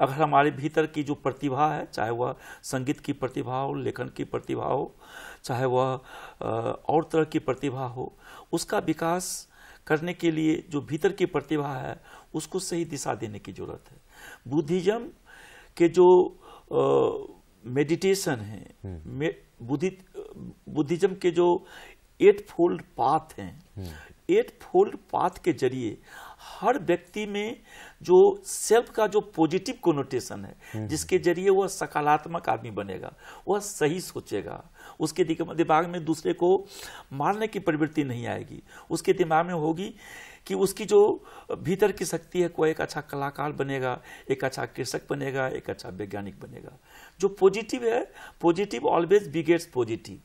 अगर हमारे भीतर की जो प्रतिभा है चाहे वह संगीत की प्रतिभा हो लेखन की प्रतिभा हो चाहे वह और तरह की प्रतिभा हो उसका विकास करने के लिए जो भीतर की प्रतिभा है उसको सही दिशा देने की जरूरत है बुद्धिज्म के जो मेडिटेशन है हम्म। बुद्धि बुद्धिज्म के जो एट फोल्ड पाथ हैं एट फोल्ड पाथ के जरिए हर व्यक्ति में जो सेल्फ का जो पॉजिटिव कोनोटेशन है हम्म। जिसके जरिए वह सकारात्मक आदमी बनेगा वह सही सोचेगा उसके दिमाग में दूसरे को मारने की प्रवृत्ति नहीं आएगी उसके दिमाग में होगी कि उसकी जो भीतर की शक्ति है कोई एक अच्छा कलाकार बनेगा एक अच्छा कृषक बनेगा एक अच्छा वैज्ञानिक बनेगा जो पॉजिटिव है पॉजिटिव ऑलवेज बिगेट्स पॉजिटिव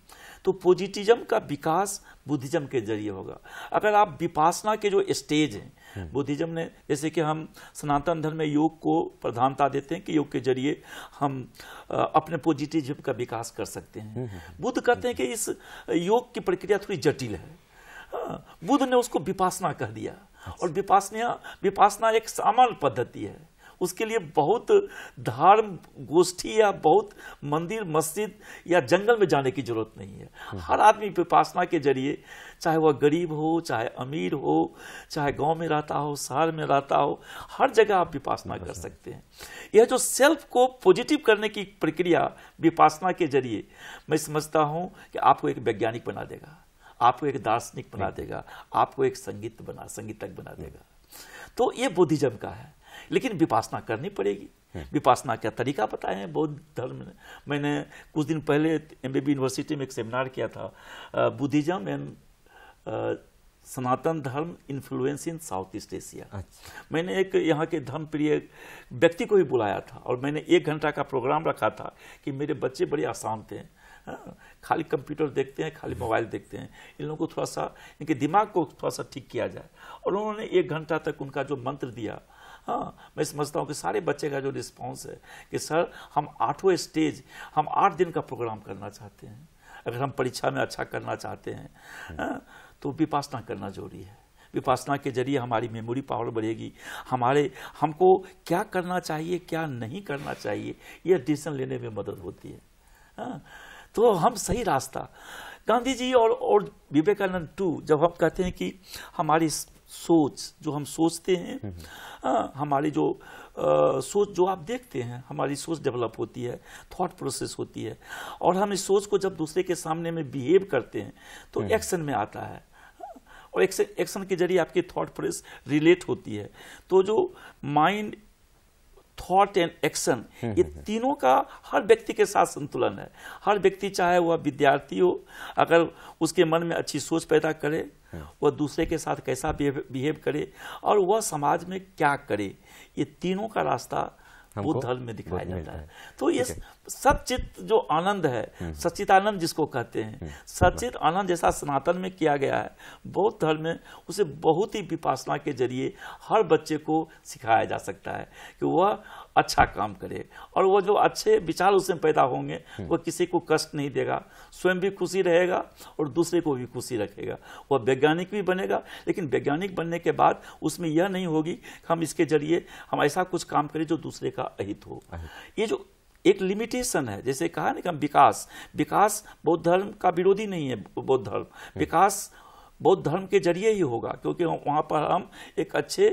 तो पॉजिटिज्म का विकास बुद्धिज्म के जरिए होगा अगर आप विपासना के जो स्टेज हैं बुद्धिज्म ने जैसे कि हम सनातन धर्म में योग को प्रधानता देते हैं कि योग के जरिए हम अपने पॉजिटिव का विकास कर सकते हैं हम्म, हम्म। बुद्ध कहते हैं कि इस योग की प्रक्रिया थोड़ी जटिल है बुद्ध ने उसको विपासना कह दिया और अच्छा। विपासना विपासना एक सामान्य पद्धति है उसके लिए बहुत धर्म गोष्ठी या बहुत मंदिर मस्जिद या जंगल में जाने की जरूरत नहीं है हम्म। हर आदमी उपासना के जरिए चाहे वह गरीब हो चाहे अमीर हो चाहे गांव में रहता हो शहर में रहता हो हर जगह आप विपासना कर अच्छा। सकते हैं यह जो सेल्फ को पॉजिटिव करने की प्रक्रिया विपासना के जरिए मैं समझता हूँ कि आपको एक वैज्ञानिक बना देगा आपको एक दार्शनिक बना हम्म। देगा आपको एक संगीत बना संगीतक बना हम्म। देगा तो ये बुद्धिज्म का है लेकिन विपासना करनी पड़ेगी हाँ। विपासना का तरीका बताए हैं बौद्ध धर्म ने मैंने कुछ दिन पहले एम यूनिवर्सिटी में एक सेमिनार किया था Buddhism and Sanatan Dharma influence in South East Asia मैंने एक यहाँ के धर्म प्रिय व्यक्ति को भी बुलाया था और मैंने एक घंटा का प्रोग्राम रखा था कि मेरे बच्चे बड़े आसान थे हाँ, खाली कंप्यूटर देखते हैं खाली मोबाइल देखते हैं इन लोगों को थोड़ा सा इनके दिमाग को थोड़ा सा ठीक किया जाए और उन्होंने एक घंटा तक उनका जो मंत्र दिया हाँ मैं समझता हूँ कि सारे बच्चे का जो रिस्पॉन्स है कि सर हम आठवें स्टेज हम आठ दिन का प्रोग्राम करना चाहते हैं अगर हम परीक्षा में अच्छा करना चाहते हैं हम्म। हाँ, तो विपासना करना जरूरी है विपासना के जरिए हमारी मेमोरी पावर बढ़ेगी हमारे हमको क्या करना चाहिए क्या नहीं करना चाहिए यह डिसीजन लेने में मदद होती है हाँ तो हम सही रास्ता गांधी जी और और विवेकानंद टू जब हम कहते हैं कि हमारी सोच जो हम सोचते हैं हम्म, हम्म। आ, हमारी जो आ, सोच जो आप देखते हैं हमारी सोच डेवलप होती है थॉट प्रोसेस होती है और हम इस सोच को जब दूसरे के सामने में बिहेव करते हैं तो एक्शन हम्म। में आता है और एक्शन एक्शन के जरिए आपकी थॉट प्रोसेस रिलेट होती है तो जो माइंड थॉट एंड एक्शन ये तीनों का हर व्यक्ति के साथ संतुलन है हर व्यक्ति चाहे वह विद्यार्थी हो अगर उसके मन में अच्छी सोच पैदा करे वह दूसरे के साथ कैसा बिहेव करे और वह समाज में क्या करे ये तीनों का रास्ता बुद्ध धर्म में दिखाया जाता है तो ये सचित जो आनंद है हम्म। सचित आनंद जिसको कहते हैं हम्म। सचित आनंद जैसा सनातन में किया गया है बौद्ध धर्म में उसे बहुत ही विपासना के जरिए हर बच्चे को सिखाया जा सकता है कि वह अच्छा काम करे और वो जो अच्छे विचार उसमें पैदा होंगे हम्म। वो किसी को कष्ट नहीं देगा स्वयं भी खुशी रहेगा और दूसरे को भी खुशी रखेगा वह वैज्ञानिक भी बनेगा लेकिन वैज्ञानिक बनने के बाद उसमें यह नहीं होगी कि हम इसके जरिए हम ऐसा कुछ काम करें जो दूसरे का अहित हो ये जो एक लिमिटेशन है जैसे कहा ना कि हम विकास विकास बौद्ध धर्म का विरोधी नहीं है बौद्ध धर्म हम्म। विकास बौद्ध धर्म के जरिए ही होगा क्योंकि वहाँ पर हम एक अच्छे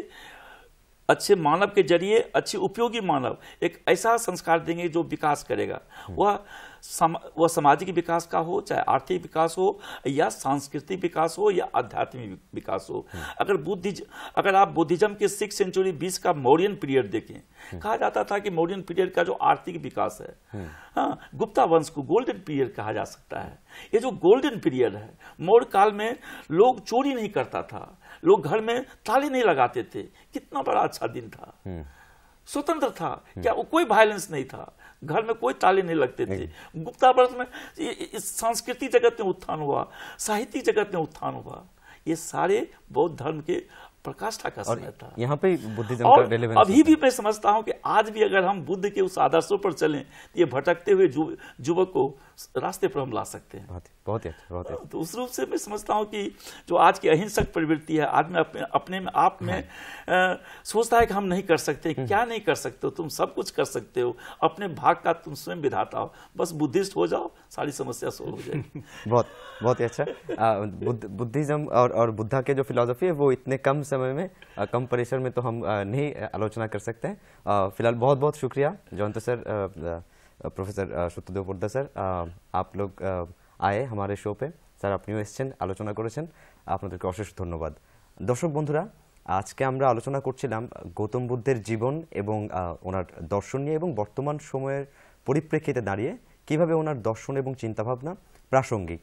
अच्छे मानव के जरिए अच्छे उपयोगी मानव एक ऐसा संस्कार देंगे जो विकास करेगा हम्म। वह सम, वह सामाजिक विकास का हो चाहे आर्थिक विकास हो या सांस्कृतिक विकास हो या आध्यात्मिक विकास हो हम्म। अगर बुद्धि अगर आप बुद्धिज्म के सिक्स सेंचुरी बीस का मौर्यन पीरियड देखें हम्म। कहा जाता था कि मौर्यन पीरियड का जो आर्थिक विकास है हाँ गुप्ता वंश को गोल्डन पीरियड कहा जा सकता है ये जो गोल्डन पीरियड है मौर्य काल में लोग चोरी नहीं करता था लोग घर में ताली नहीं लगाते थे कितना बड़ा अच्छा दिन था हम्म। स्वतंत्र था क्या वो हम्म। कोई वायलेंस नहीं था घर में कोई ताले नहीं लगते थे हम्म। गुप्ता वर्ष में सांस्कृतिक जगत में उत्थान हुआ साहित्य जगत में उत्थान हुआ ये सारे बौद्ध धर्म के प्रकाष्ठा का समय था यहाँ पे बुद्धिज्म और का अभी भी मैं समझता हूँ कि आज भी अगर हम बुद्ध के उस आदर्शों पर चलें ये भटकते हुए युवक को रास्ते पर हम ला सकते हैं बहुत बहुत अच्छा बहुत अच्छा तो उस रूप से मैं समझता हूँ कि जो आज की अहिंसक प्रवृत्ति है आदमी अपने अपने में आप में आ, हाँ। सोचता है कि हम नहीं कर सकते हम्म। क्या नहीं कर सकते हो तुम सब कुछ कर सकते हो अपने भाग का तुम स्वयं विधाता हो बस बुद्धिस्ट हो जाओ सारी समस्या सोल्व हो जाए बहुत बहुत ही अच्छा बुद्धिज्म और और बुद्धा के जो फिलोसफी है वो इतने कम समय में कम परिसर में तो हम नहीं आलोचना कर सकते हैं फिलहाल बहुत बहुत शुक्रिया Jayant sir professor Satyadev Poddar sir আপলোক लोग আমার हमारे शो স্যার আপনিও এসেছেন আলোচনা করেছেন আপনাদেরকে অশেষ ধন্যবাদ দর্শক বন্ধুরা আজকে আমরা আলোচনা করছিলাম গৌতম বুদ্ধের জীবন এবং ওনার দর্শন নিয়ে এবং বর্তমান সময়ের পরিপ্রেক্ষিতে দাঁড়িয়ে কিভাবে ওনার দর্শন এবং চিন্তাভাবনা প্রাসঙ্গিক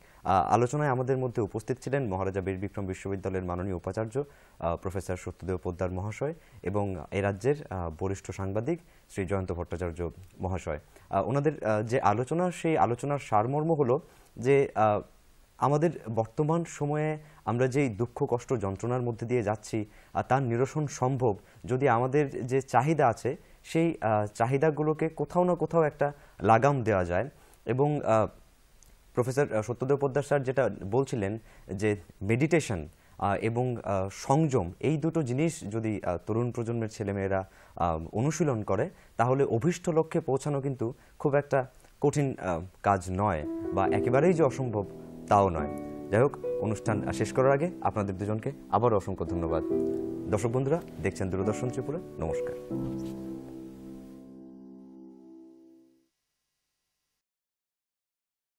আলোচনায় আমাদের মধ্যে উপস্থিত ছিলেন মহারাজা বীর বিক্রম বিশ্ববিদ্যালয়ের মাননীয় উপাচার্য প্রফেসর সত্যদেব পোদ্দার মহাশয় এবং এ রাজ্যের বরিষ্ঠ সাংবাদিক শ্রী জয়ন্ত ভট্টাচার্য মহাশয় ওনাদের যে আলোচনা সেই আলোচনার সারমর্ম হলো যে আমাদের বর্তমান সময়ে আমরা যেই দুঃখ কষ্ট যন্ত্রণার মধ্যে দিয়ে যাচ্ছি তার নিরসন সম্ভব যদি আমাদের যে চাহিদা আছে সেই চাহিদাগুলোকে কোথাও না কোথাও একটা লাগাম দেওয়া যায় এবং প্রফেসর সত্যদেব পোদ্দার স্যার যেটা বলছিলেন যে মেডিটেশন এবং সংযম এই দুটো জিনিস যদি তরুণ প্রজন্মের ছেলেমেয়েরা অনুশীলন করে তাহলে অভিষ্ট লক্ষ্যে পৌঁছানো কিন্তু খুব একটা কঠিন কাজ নয় বা একেবারেই যে অসম্ভব তাও নয় যাই হোক অনুষ্ঠান শেষ করার আগে আপনাদের দুজনকে আবারও অসংখ্য ধন্যবাদ দর্শক বন্ধুরা দেখছেন দূরদর্শন ত্রিপুরা নমস্কার